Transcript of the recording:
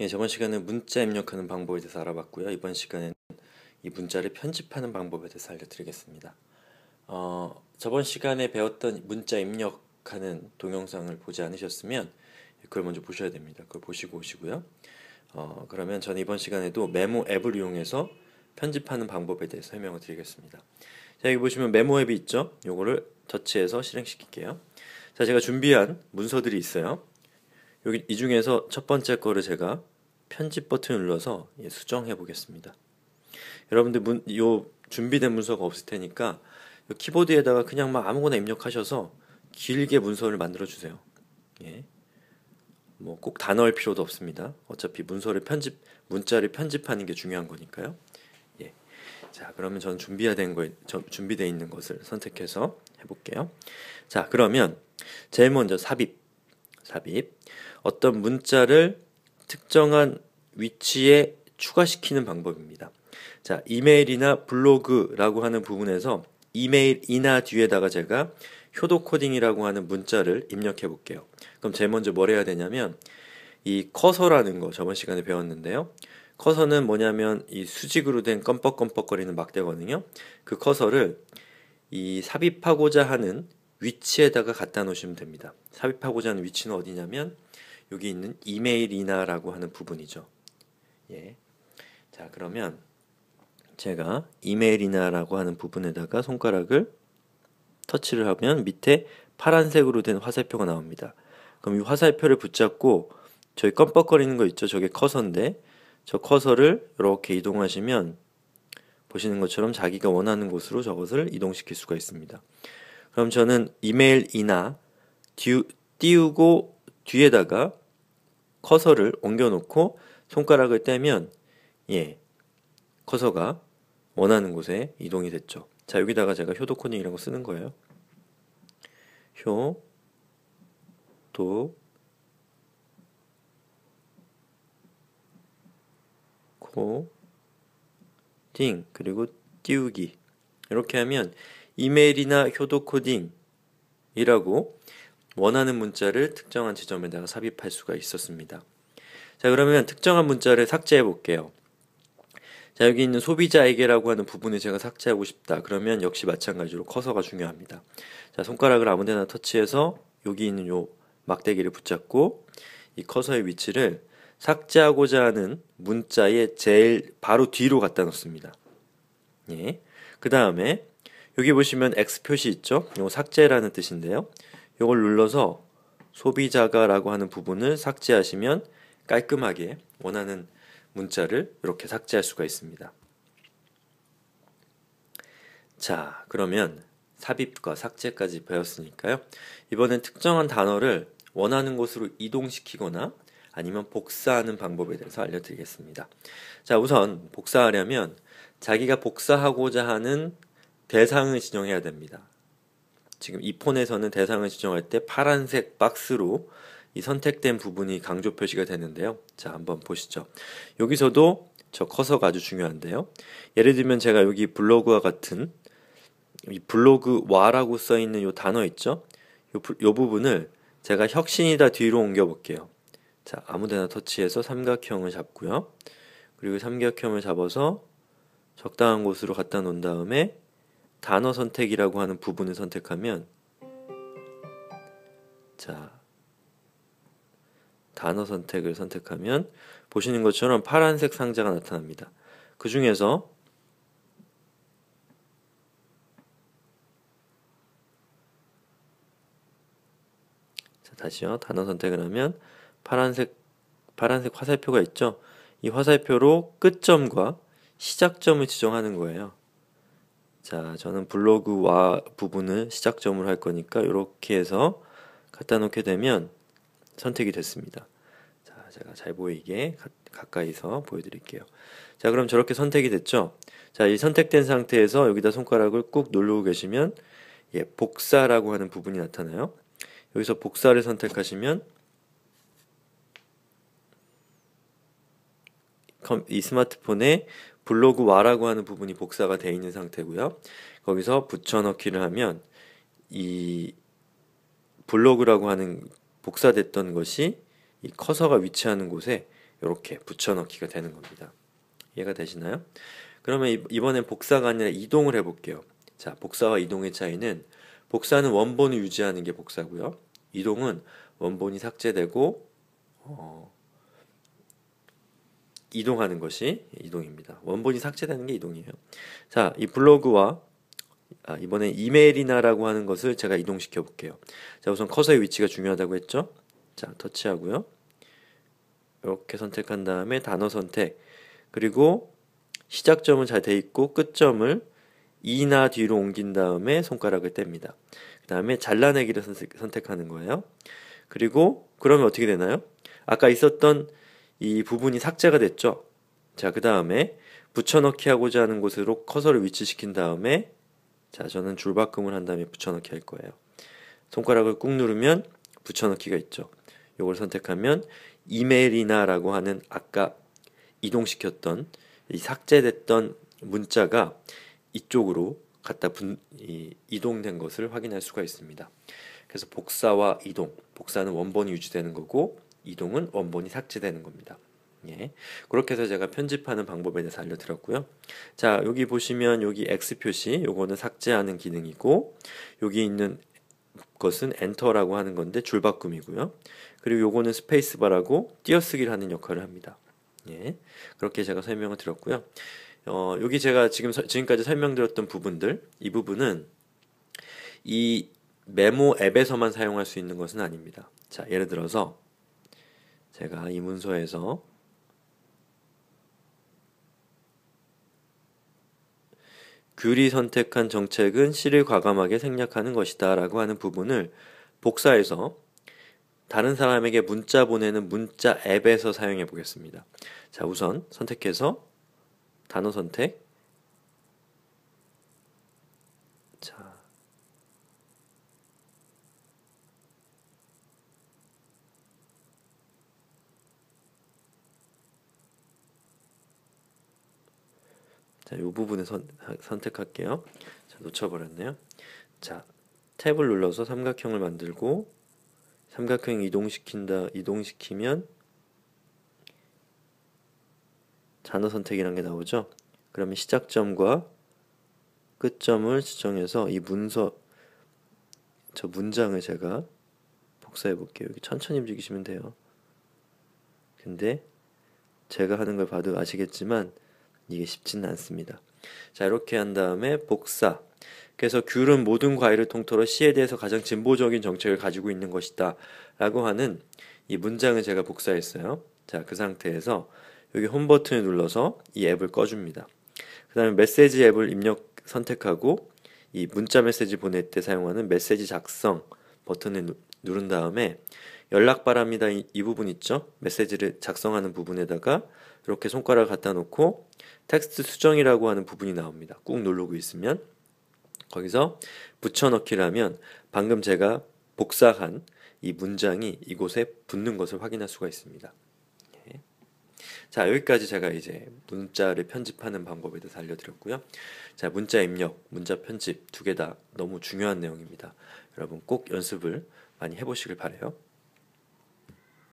예, 저번 시간에 문자 입력하는 방법에 대해서 알아봤고요. 이번 시간에는 이 문자를 편집하는 방법에 대해서 알려드리겠습니다. 어, 저번 시간에 배웠던 문자 입력하는 동영상을 보지 않으셨으면 그걸 먼저 보셔야 됩니다. 그걸 보시고 오시고요. 어, 그러면 저는 이번 시간에도 메모 앱을 이용해서 편집하는 방법에 대해서 설명을 드리겠습니다. 자, 여기 보시면 메모 앱이 있죠? 요거를 터치해서 실행시킬게요. 자, 제가 준비한 문서들이 있어요. 여기 이 중에서 첫 번째 거를 제가 편집 버튼을 눌러서 예, 수정해 보겠습니다. 여러분들 문, 요 준비된 문서가 없을 테니까 키보드에다가 그냥 막 아무거나 입력하셔서 길게 문서를 만들어 주세요. 예. 뭐 꼭 단어일 필요도 없습니다. 어차피 문서를 편집 문자를 편집하는 게 중요한 거니까요. 예. 자, 그러면 저 준비된 거 준비되어 있는 것을 선택해서 해 볼게요. 자, 그러면 제일 먼저 삽입 삽입 어떤 문자를 특정한 위치에 추가시키는 방법입니다. 자, 이메일이나 블로그라고 하는 부분에서 이메일이나 뒤에다가 제가 효도 코딩이라고 하는 문자를 입력해 볼게요. 그럼 제일 먼저 뭘 해야 되냐면 이 커서라는 거 저번 시간에 배웠는데요. 커서는 뭐냐면 이 수직으로 된 껌뻑껌뻑거리는 막대거든요. 그 커서를 이 삽입하고자 하는 위치에다가 갖다 놓으시면 됩니다. 삽입하고자 하는 위치는 어디냐면 여기 있는 이메일이나라고 하는 부분이죠. 예. 자, 그러면 제가 이메일이나라고 하는 부분에다가 손가락을 터치를 하면 밑에 파란색으로 된 화살표가 나옵니다. 그럼 이 화살표를 붙잡고 저희 껌뻑거리는 거 있죠? 저게 커서인데 저 커서를 이렇게 이동하시면 보시는 것처럼 자기가 원하는 곳으로 저것을 이동시킬 수가 있습니다. 그럼 저는 이메일이나 띄우고 뒤에다가 커서를 옮겨놓고 손가락을 떼면 예 커서가 원하는 곳에 이동이 됐죠. 자 여기다가 제가 효도코닝이라고 쓰는 거예요. 효도코딩 그리고 띄우기 이렇게 하면 이메일이나 효도 코딩이라고 원하는 문자를 특정한 지점에다가 삽입할 수가 있었습니다. 자, 그러면 특정한 문자를 삭제해 볼게요. 자, 여기 있는 소비자에게라고 하는 부분을 제가 삭제하고 싶다. 그러면 역시 마찬가지로 커서가 중요합니다. 자, 손가락을 아무 데나 터치해서 여기 있는 요 막대기를 붙잡고 이 커서의 위치를 삭제하고자 하는 문자의 제일 바로 뒤로 갖다 놓습니다. 예. 그 다음에 여기 보시면 X 표시 있죠? 요 삭제라는 뜻인데요. 이걸 눌러서 소비자가라고 하는 부분을 삭제하시면 깔끔하게 원하는 문자를 이렇게 삭제할 수가 있습니다. 자, 그러면 삽입과 삭제까지 배웠으니까요. 이번엔 특정한 단어를 원하는 곳으로 이동시키거나 아니면 복사하는 방법에 대해서 알려드리겠습니다. 자, 우선 복사하려면 자기가 복사하고자 하는 대상을 지정해야 됩니다. 지금 이 폰에서는 대상을 지정할 때 파란색 박스로 이 선택된 부분이 강조 표시가 되는데요. 자, 한번 보시죠. 여기서도 저 커서가 아주 중요한데요. 예를 들면 제가 여기 블로그와 같은 이 블로그 와라고 써 있는 요 단어 있죠? 이 부분을 제가 혁신이다 뒤로 옮겨 볼게요. 자, 아무데나 터치해서 삼각형을 잡고요. 그리고 삼각형을 잡아서 적당한 곳으로 갖다 놓은 다음에 단어 선택이라고 하는 부분을 선택하면 자 단어 선택을 선택하면 보시는 것처럼 파란색 상자가 나타납니다. 그 중에서 자, 다시요. 단어 선택을 하면 파란색 파란색 화살표가 있죠. 이 화살표로 끝점과 시작점을 지정하는 거예요. 자, 저는 블로그와 부분을 시작점으로 할 거니까 이렇게 해서 갖다 놓게 되면 선택이 됐습니다. 자, 제가 잘 보이게 가, 가까이서 보여드릴게요. 자, 그럼 저렇게 선택이 됐죠? 자, 이 선택된 상태에서 여기다 손가락을 꾹 누르고 계시면 예, 복사라고 하는 부분이 나타나요. 여기서 복사를 선택하시면 이 스마트폰에 블로그 와라고 하는 부분이 복사가 되어 있는 상태고요. 거기서 붙여넣기를 하면 이 블로그라고 하는 복사됐던 것이 이 커서가 위치하는 곳에 이렇게 붙여넣기가 되는 겁니다. 이해가 되시나요? 그러면 이번엔 복사가 아니라 이동을 해볼게요. 자, 복사와 이동의 차이는 복사는 원본을 유지하는 게 복사고요. 이동은 원본이 삭제되고 어, 이동하는 것이 이동입니다. 원본이 삭제되는 게 이동이에요. 자, 이 블로그와 아, 이번에 이메일이나라고 하는 것을 제가 이동시켜 볼게요. 자, 우선 커서의 위치가 중요하다고 했죠? 자, 터치하고요. 이렇게 선택한 다음에 단어 선택. 그리고 시작점은 잘 돼 있고 끝점을 이나 뒤로 옮긴 다음에 손가락을 뗍니다. 그 다음에 잘라내기를 선택, 선택하는 거예요. 그리고 그러면 어떻게 되나요? 아까 있었던 이 부분이 삭제가 됐죠. 자, 그 다음에 붙여넣기 하고자 하는 곳으로 커서를 위치시킨 다음에 자, 저는 줄바꿈을 한 다음에 붙여넣기 할 거예요. 손가락을 꾹 누르면 붙여넣기가 있죠. 이걸 선택하면 이메일이나라고 하는 아까 이동시켰던 이 삭제됐던 문자가 이쪽으로 갖다 분, 이, 이동된 것을 확인할 수가 있습니다. 그래서 복사와 이동, 복사는 원본이 유지되는 거고 이동은 원본이 삭제되는 겁니다. 예. 그렇게 해서 제가 편집하는 방법에 대해서 알려드렸고요. 자, 여기 보시면 여기 X 표시, 요거는 삭제하는 기능이고, 여기 있는 것은 엔터라고 하는 건데 줄바꿈이고요. 그리고 요거는 스페이스바라고 띄어쓰기를 하는 역할을 합니다. 예. 그렇게 제가 설명을 드렸고요. 어, 여기 제가 지금 서, 지금까지 설명드렸던 부분들, 이 부분은 이 메모 앱에서만 사용할 수 있는 것은 아닙니다. 자, 예를 들어서 제가 이 문서에서 귤이 선택한 정책은 씨를 과감하게 생략하는 것이다 라고 하는 부분을 복사해서 다른 사람에게 문자 보내는 문자 앱에서 사용해 보겠습니다. 자, 우선 선택해서 단어 선택. 자, 자, 요 부분을 선, 선택할게요. 자, 놓쳐버렸네요. 자, 탭을 눌러서 삼각형을 만들고 삼각형 이동시킨다 이동시키면 단어 선택이란 게 나오죠. 그러면 시작점과 끝점을 지정해서 이 문서 저 문장을 제가 복사해 볼게요. 여기 천천히 움직이시면 돼요. 근데 제가 하는 걸 봐도 아시겠지만 이게 쉽지는 않습니다. 자, 이렇게 한 다음에 복사. 그래서 귤은 모든 과일을 통틀어 시에 대해서 가장 진보적인 정책을 가지고 있는 것이다. 라고 하는 이 문장을 제가 복사했어요. 자, 그 상태에서 여기 홈 버튼을 눌러서 이 앱을 꺼줍니다. 그 다음에 메시지 앱을 입력 선택하고 이 문자 메시지 보낼 때 사용하는 메시지 작성 버튼을 누른 다음에 연락 바랍니다. 이, 이, 부분 있죠? 메시지를 작성하는 부분에다가 이렇게 손가락 갖다 놓고 텍스트 수정이라고 하는 부분이 나옵니다. 꾹 누르고 있으면 거기서 붙여넣기라면 방금 제가 복사한 이 문장이 이곳에 붙는 것을 확인할 수가 있습니다. 예. 자, 여기까지 제가 이제 문자를 편집하는 방법에 대해서 알려드렸고요. 자, 문자 입력, 문자 편집 두 개 다 너무 중요한 내용입니다. 여러분 꼭 연습을 많이 해보시길 바래요.